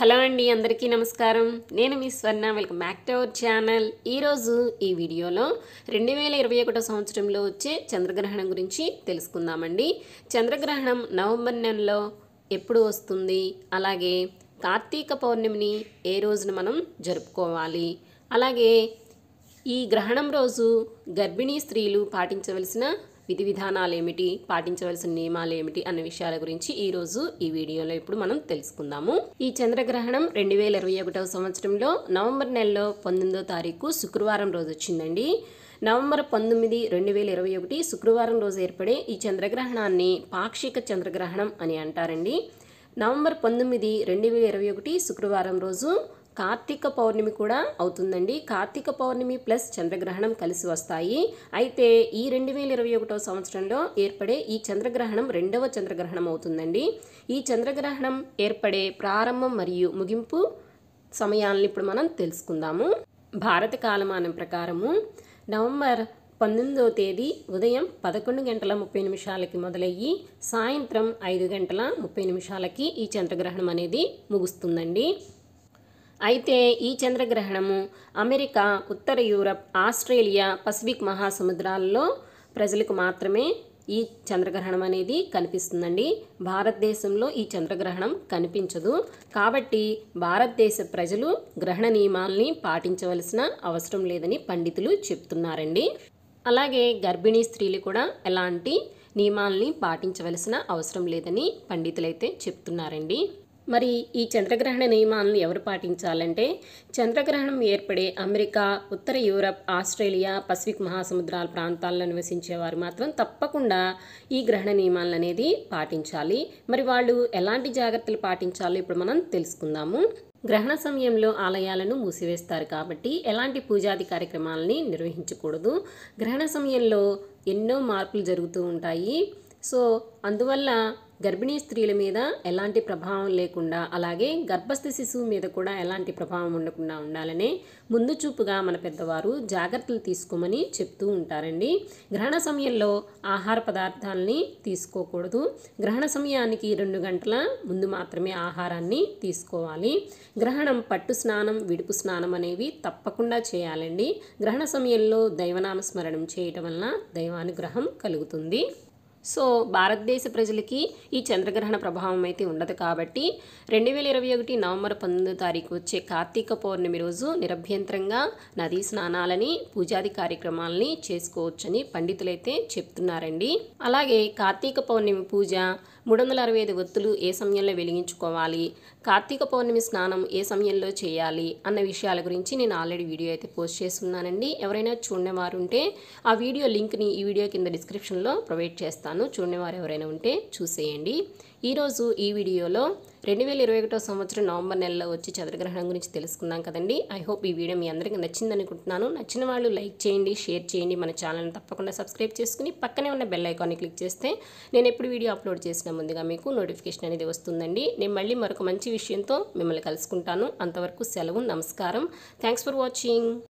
hello అండి అందరికీ నమస్కారం నేను మీ Swarna welcome back to our channel ఈరోజు ఈ వీడియోలో రెండు వేల ఇరవై ఒకటో సంవత్సరంలో వచ్చే చంద్రగ్రహణం గురించి తెలుసుకుందామండి చంద్రగ్రహణం నవంబర్ నెలలో ఎప్పుడు వస్తుంది అలాగే కార్తీక పౌర్ణమిని ఏ రోజున మనం జరుపుకోవాలి అలాగే ఈ గ్రహణం రోజు గర్భిణీ స్త్రీలు పాటించవలసిన విధి విధానాలు ఏమిటి పాటించవలసిన నియమాలు ఏమిటి అన్న విషయాల గురించి ఈరోజు ఈ వీడియోలో ఇప్పుడు మనం తెలుసుకుందాము ఈ చంద్రగ్రహణం రెండు వేల ఇరవై ఒకటవ సంవత్సరంలో నవంబర్ నెలలో పంతొమ్మిదో తారీఖు శుక్రవారం రోజు వచ్చిందండి నవంబర్ పంతొమ్మిది రెండు వేల ఇరవై ఒకటి శుక్రవారం రోజు ఏర్పడే ఈ చంద్రగ్రహణాన్ని పాక్షిక చంద్రగ్రహణం అని అంటారండి నవంబర్ పంతొమ్మిది రెండు వేల ఇరవై ఒకటి శుక్రవారం రోజు కార్తీక పౌర్ణమి కూడా అవుతుందండి కార్తీక పౌర్ణమి ప్లస్ చంద్రగ్రహణం కలిసి వస్తాయి అయితే ఈ రెండు వేల ఇరవై ఒకటో సంవత్సరంలో ఏర్పడే ఈ చంద్రగ్రహణం రెండవ చంద్రగ్రహణం అవుతుందండి ఈ చంద్రగ్రహణం ఏర్పడే ప్రారంభం మరియు ముగింపు సమయాలను ఇప్పుడు మనం తెలుసుకుందాము భారత కాలమానం ప్రకారము నవంబర్ పంతొమ్మిదవ తేదీ ఉదయం పదకొండు గంటల ముప్పై నిమిషాలకి మొదలయ్యి సాయంత్రం ఐదు గంటల ముప్పై నిమిషాలకి ఈ చంద్రగ్రహణం అనేది ముగుస్తుందండి అయితే ఈ చంద్రగ్రహణము అమెరికా ఉత్తర యూరప్ ఆస్ట్రేలియా పసిఫిక్ మహాసముద్రాల్లో ప్రజలకు మాత్రమే ఈ చంద్రగ్రహణం అనేది కనిపిస్తుందండి భారతదేశంలో ఈ చంద్రగ్రహణం కనిపించదు కాబట్టి భారతదేశ ప్రజలు గ్రహణ నియమాల్ని పాటించవలసిన అవసరం లేదని పండితులు చెప్తున్నారండి అలాగే గర్భిణీ స్త్రీలు కూడా ఎలాంటి నియమాల్ని పాటించవలసిన అవసరం లేదని పండితులైతే చెప్తున్నారండి మరి ఈ చంద్రగ్రహణ నియమాలను ఎవరు పాటించాలంటే చంద్రగ్రహణం ఏర్పడే అమెరికా ఉత్తర యూరప్ ఆస్ట్రేలియా పసిఫిక్ మహాసముద్రాల ప్రాంతాల్లో నివసించే వారు మాత్రం తప్పకుండా ఈ గ్రహణ నియమాలను అనేది పాటించాలి మరి వాళ్ళు ఎలాంటి జాగ్రత్తలు పాటించాలో ఇప్పుడు మనం తెలుసుకుందాము గ్రహణ సమయంలో ఆలయాలను మూసివేస్తారు కాబట్టి ఎలాంటి పూజాది కార్యక్రమాలని నిర్వహించకూడదు గ్రహణ సమయంలో ఎన్నో మార్పులు జరుగుతూ ఉంటాయి సో అందువల్ల గర్భిణీ స్త్రీల మీద ఎలాంటి ప్రభావం లేకుండా అలాగే గర్భస్థ శిశువు మీద కూడా ఎలాంటి ప్రభావం ఉండకుండా ఉండాలని ముందు చూపుగా మన పెద్దవారు జాగ్రత్తలు తీసుకోమని చెప్తూ ఉంటారండి గ్రహణ సమయంలో ఆహార పదార్థాలని తీసుకోకూడదు గ్రహణ సమయానికి రెండు గంటల ముందు మాత్రమే ఆహారాన్ని తీసుకోవాలి గ్రహణం పట్టు స్నానం విడుపు స్నానం అనేవి తప్పకుండా చేయాలండి గ్రహణ సమయంలో దైవనామ స్మరణం చేయటం వలన దైవానుగ్రహం కలుగుతుంది సో భారతదేశ ప్రజలకి ఈ చంద్రగ్రహణ ప్రభావం అయితే ఉండదు కాబట్టి రెండు వేల ఇరవై ఒకటి నవంబర్ పంతొమ్మిదో తారీఖు వచ్చే కార్తీక పౌర్ణమి రోజు నిరభ్యంతరంగా నదీ స్నానాలని పూజాది కార్యక్రమాలని చేసుకోవచ్చని పండితులైతే చెప్తున్నారండి అలాగే కార్తీక పౌర్ణమి పూజ మూడు వందల అరవై ఐదు ఒత్తులు ఏ సమయంలో వెలిగించుకోవాలి కార్తీక పౌర్ణమి స్నానం ఏ సమయంలో చేయాలి అన్న విషయాల గురించి నేను ఆల్రెడీ వీడియో అయితే పోస్ట్ చేస్తున్నానండి ఎవరైనా చూడనివారు ఉంటే ఆ వీడియో లింక్ని ఈ వీడియో కింద డిస్క్రిప్షన్లో ప్రొవైడ్ చేస్తాను చూడనేవారు ఎవరైనా ఉంటే చూసేయండి ఈరోజు ఈ వీడియోలో రెండు వేల ఇరవై ఒకటో సంవత్సరం నవంబర్ నెలలో వచ్చి చంద్రగ్రహణం గురించి తెలుసుకున్నాం కదండి ఐ హోప్ ఈ వీడియో మీ అందరికీ నచ్చింది అనుకుంటున్నాను నచ్చిన వాళ్ళు లైక్ చేయండి షేర్ చేయండి మన ఛానల్ని తప్పకుండా సబ్స్క్రైబ్ చేసుకుని పక్కనే ఉన్న బెల్ ఐకాన్ని క్లిక్ చేస్తే నేను ఎప్పుడు వీడియో అప్లోడ్ చేసిన ముందుగా మీకు నోటిఫికేషన్ అనేది వస్తుందండి నేను మళ్ళీ మరొక మంచి విషయంతో మిమ్మల్ని కలుసుకుంటాను అంతవరకు సెలవు నమస్కారం థ్యాంక్స్ ఫర్ వాచింగ్